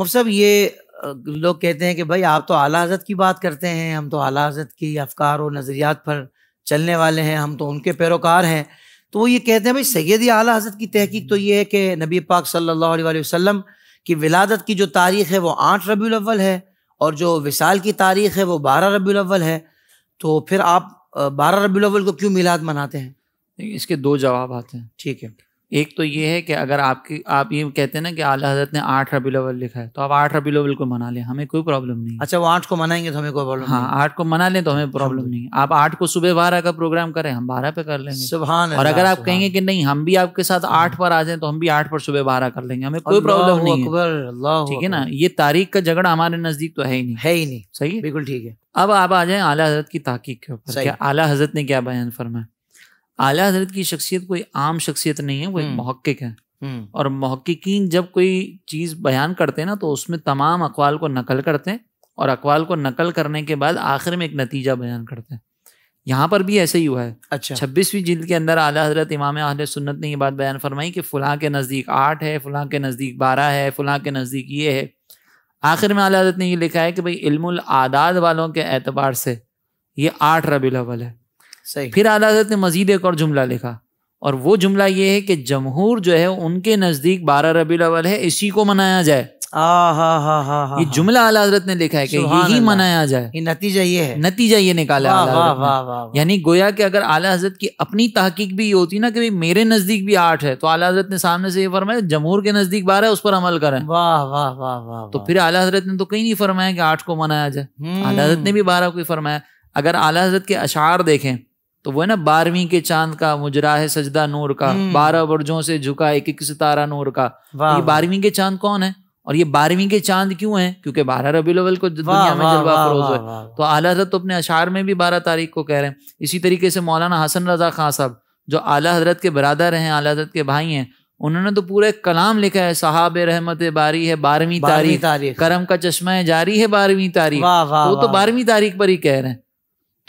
मुफ्त साहब ये लोग कहते हैं कि भाई आप तो आला हजरत की बात करते हैं हम तो आला हजरत की अफकार और नज़रियात पर चलने वाले हैं हम तो उनके पैरोकार हैं तो वो ये कहते हैं भाई सैद आला हजरत की तहकीक तो ये है कि नबी पाक सल्लल्लाहु अलैहि वसल्लम की विलादत की जो तारीख़ है वो आठ रबी अव्वल है और जो विसाल की तारीख़ है वो बारह रबी अव्वल है तो फिर आप बारह रबी अव्वल को क्यों मिलाद मनाते हैं इसके दो जवाब आते हैं ठीक है एक तो ये है कि अगर आपकी आप ये कहते हैं ना कि आला हजरत ने आठ रबी अवल लिखा है तो आप आठ रबी अवल को मना लें हमें कोई प्रॉब्लम नहीं अच्छा वो आठ को मनाएंगे तो हमें कोई प्रॉब्लम हाँ आठ को मना लें तो हमें प्रॉब्लम नहीं आप आठ को सुबह बारह का प्रोग्राम करें हम बारह पे कर लेंगे सुबह और अगर आप कहेंगे कि नहीं हम भी आपके साथ आठ पर आ जाए तो हम भी आठ पर सुबह बारह कर लेंगे हमें कोई प्रॉब्लम नहीं ठीक है ना ये तारीख का झगड़ा हमारे नजदीक तो है ही नहीं है ही नहीं सही है बिल्कुल ठीक है अब आप आ जाए आला हजरत की ताकि के ऊपर आला हजरत ने क्या बयान फरमाया आला हजरत की शख्सियत कोई आम शख्सियत नहीं है वो एक महक्क हम्म। है हम्म। और महक्कीन जब कोई चीज़ बयान करते हैं ना तो उसमें तमाम अकवाल को नकल करते हैं और अकवाल को नकल करने के बाद आखिर में एक नतीजा बयान करते हैं यहाँ पर भी ऐसे ही हुआ है अच्छा छब्बीसवीं जिल के अंदर आला हजरत इमाम आहल सुन्नत ने ये बात बयान फरमाई कि फ़लाँ के नज़दीक आठ है फ़लाँ के नज़दीक बारह है फ़लाँ के नज़दीक ये है आखिर में आला हजरत ने ये लिखा है कि भाई इल्मुल आदाद वालों के एतबार से ये आठ रबी अवल है सही फिर आला हजरत ने मजीद एक और जुमला लिखा और वो जुमला ये है कि जमहूर जो है उनके नज़दीक बारह रबी अवल है इसी को मनाया जाए हा हा हा ये जुमला आला हजरत ने लिखा है कि यही मनाया जाए ये नतीजा ये है नतीजा ये निकाला यानी गोया कि अगर आला हजरत की अपनी तहकीक भी ये होती ना कि मेरे नजदीक भी आठ है तो आला हजरत ने सामने से ये फरमाया जमहूर के नजदीक बारह है उस पर अमल करें वाह वाह वाह वाह तो फिर आला हजरत ने तो कहीं नहीं फरमाया कि आठ को मनाया जाए हम्म। आला हजरत ने भी बारह को फरमाया अगर आला हजरत के अशार देखें तो वो है ना बारहवीं के चांद का मुजरा है सजदा नूर का हम्म। बारह वर्जों से झुका एक एक सितारा नूर का तो ये बारहवीं के चांद कौन है और ये बारहवीं के चांद क्यों है क्योंकि बारह रबी लवल को दुनिया में जलवा फरोज है तो आला हजरत तो अपने अशार में भी बारह तारीख को कह रहे हैं इसी तरीके से मौलाना हसन रजा खां साहब जो आला हजरत के बरदर हैं आला हजरत के भाई हैं उन्होंने तो पूरे कलाम लिखा है साहब रहमत बारी है बारहवीं तारीख करम का चश्मा जारी है बारहवीं तारीख वो तो बारहवीं तारीख पर ही कह रहे हैं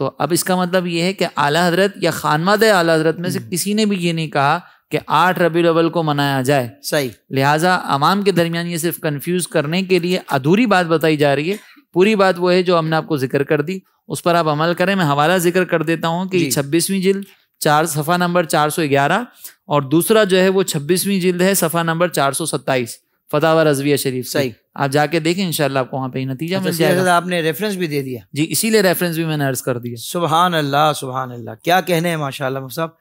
तो अब इसका मतलब ये है कि आला हजरत या खानवाद आला हजरत में से हम्म। किसी ने भी ये नहीं कहा कि आठ रबी अवल को मनाया जाए सही लिहाजा आवाम के दरमियान ये सिर्फ कन्फ्यूज करने के लिए अधूरी बात बताई जा रही है पूरी बात वो है जो हमने आपको जिक्र कर दी उस पर आप अमल करें मैं हवाला जिक्र कर देता हूँ कि छब्बीसवीं जिल्द चार सफ़ा नंबर चार और दूसरा जो है वो छब्बीसवीं जिल्द है सफ़ा नंबर चार फतावर रजविया शरीफ सही आप जाके देखें इनशाला आपको वहाँ पे नतीजा अच्छा, मिल जाएगा आपने रेफरेंस भी दे दिया जी इसीलिए रेफरेंस भी मैंने अर्ज कर दिया सुबहान अल्लाह सुबहान अल्लाह क्या कहने हैं माशाल्लाह साहब